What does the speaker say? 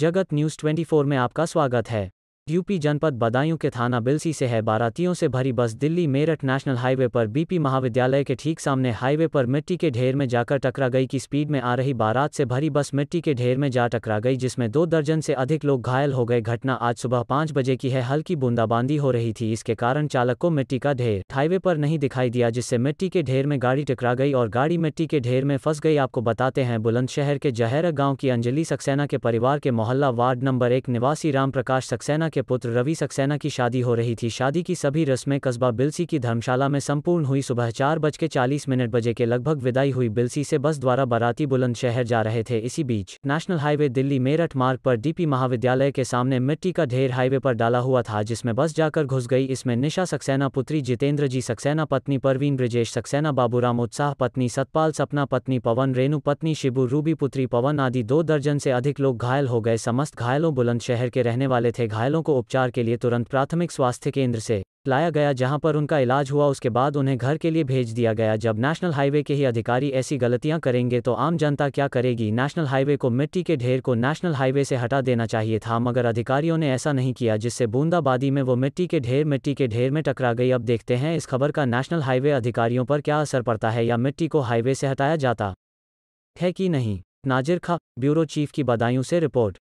जगत न्यूज 24 में आपका स्वागत है यूपी जनपद बदायूं के थाना बिलसी से है बारातियों से भरी bus Delhi Meerut national highway पर बीपी महाविद्यालय के ठीक सामने हाईवे पर मिट्टी के ढेर में जाकर टकरा गई की स्पीड में आ रही बारात से भरी बस मिट्टी के ढेर में जा टकरा गई जिसमें दो दर्जन से अधिक लोग घायल हो गए घटना आज सुबह पाँच बजे की है हल्की बूंदाबांदी हो रही थी इसके कारण चालक को मिट्टी का ढेर हाईवे पर नहीं दिखाई दिया जिससे मिट्टी के ढेर में गाड़ी टकरा गई और गाड़ी मिट्टी के ढेर में फंस गई आपको बताते हैं बुलंदशहर के जहरा गाँव की अंजलि सक्सेना के परिवार के मोहल्ला वार्ड नंबर एक निवासी राम प्रकाश सक्सेना के पुत्र रवि सक्सेना की शादी हो रही थी शादी की सभी रस्में कस्बा बिलसी की धर्मशाला में संपूर्ण हुई सुबह चार बज के चालीस मिनट बजे के लगभग विदाई हुई बिलसी से बस द्वारा बाराती बुलंदशहर जा रहे थे इसी बीच नेशनल हाईवे दिल्ली मेरठ मार्ग पर डीपी महाविद्यालय के सामने मिट्टी का ढेर हाईवे पर डाला हुआ था जिसमें बस जाकर घुस गई इसमें निशा सक्सेना पुत्री जितेंद्र जी सक्सेना पत्नी परवीन ब्रिजेश सक्सेना बाबूराम उत्साह पत्नी सतपाल सपना पत्नी पवन रेणु पत्नी शिबू रूबी पुत्री पवन आदि दो दर्जन से अधिक लोग घायल हो गए समस्त घायलों बुलंदशहर के रहने वाले थे घायलों को उपचार के लिए तुरंत प्राथमिक स्वास्थ्य केंद्र से लाया गया जहां पर उनका इलाज हुआ उसके बाद उन्हें घर के लिए भेज दिया गया जब नेशनल हाईवे के ही अधिकारी ऐसी गलतियां करेंगे तो आम जनता क्या करेगी नेशनल हाईवे को मिट्टी के ढेर को नेशनल हाईवे से हटा देना चाहिए था मगर अधिकारियों ने ऐसा नहीं किया जिससे बूंदाबादी में वो मिट्टी के ढेर मिट्टी के ढेर में टकरा गई अब देखते हैं इस खबर का नेशनल हाईवे अधिकारियों पर क्या असर पड़ता है या मिट्टी को हाईवे से हटाया जाता है कि नहीं नाजिर खा ब्यूरो चीफ की बदायूं से रिपोर्ट